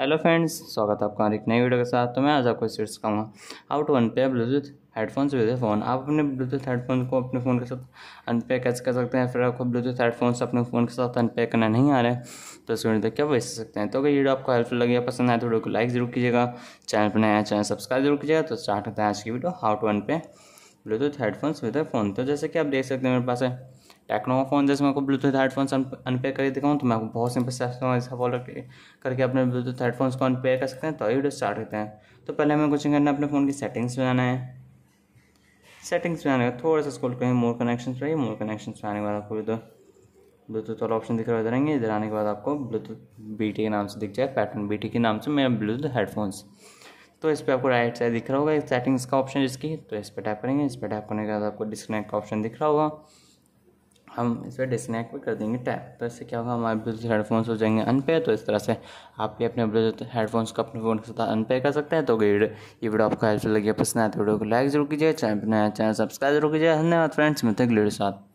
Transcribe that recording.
hello friends स्वागत है आपका एक नई वीडियो के साथ तो मैं आज आपको सीट सिखाऊंगा how to unpair Bluetooth headphones with phone आप अपने ब्लूटूथ हेडफोन को अपने फ़ोन के साथ अनपेयर कैसे कर सकते हैं फिर आपको ब्लूटूथ हेडफोन्स अपने फ़ोन के साथ अनपेयर करना नहीं आ रहे तो इस वीडियो देख के वैसे सकते हैं तो अगर वीडियो आपको हेल्पफुल लगे पसंद आए तो वीडियो को लाइक जरूर कीजिएगा चैनल पर नया चैनल सब्सक्राइब जरूर कीजिएगा तो स्टार्ट करते हैं आज की video how to unpair Bluetooth headphones with phone तो जैसे कि आप देख सकते हैं मेरे पास है टेक्नो फोन जैसे मैं आपको ब्लूटूथ हेडफोन्स अनपेयर करके दिखाऊँ तो मैं आपको बहुत सिंपल स्टेप्स ऐसा फॉलो करके अपने ब्लूटूथ हेडफोन्स को अनपेयर कर सकते हैं तो वीडियो स्टार्ट करते हैं तो पहले हमें कुछ करना है अपने फ़ोन की सेटिंग्स में जाना है सेटिंग्स में आने का थोड़ा सा स्कूल करेंगे मोर कनेक्शन पे मोर कनेक्शन आने के बाद आपको इधर ब्लूटूथ वाला ऑप्शन दिख रहा है इधर आएंगे इधर आने के बाद आपको ब्लूटूथ बी के नाम से दिख जाए पैटर्न बी के नाम से मेरा ब्लूटूथ हेडफोन्स तो इस पर आपको राइट साइड दिख रहा होगा सेटिंग्स का ऑप्शन जिसकी तो इस पर टैप करेंगे इस पर टैप करने के बाद आपको डिस्कनेक्ट का ऑप्शन दिख रहा होगा हम इस पर डिसनेक्ट भी कर देंगे टैप तो इससे क्या होगा हमारे ब्लूटूथ हेडफोन्स हो जाएंगे अनपेयर तो इस तरह से आप भी अपने ब्लूटूथ हेडफोन्स को अपने फ़ोन के साथ अनपेयर कर सकते हैं तो ये वीडियो आपको हेल्पफुल लगी पसंद आए तो वीडियो को लाइक जरूर कीजिए चैनल चैनल सब्सक्राइब जरूर कीजिए धन्यवाद फ्रेंड्स मिलते हैं वीडियो साथ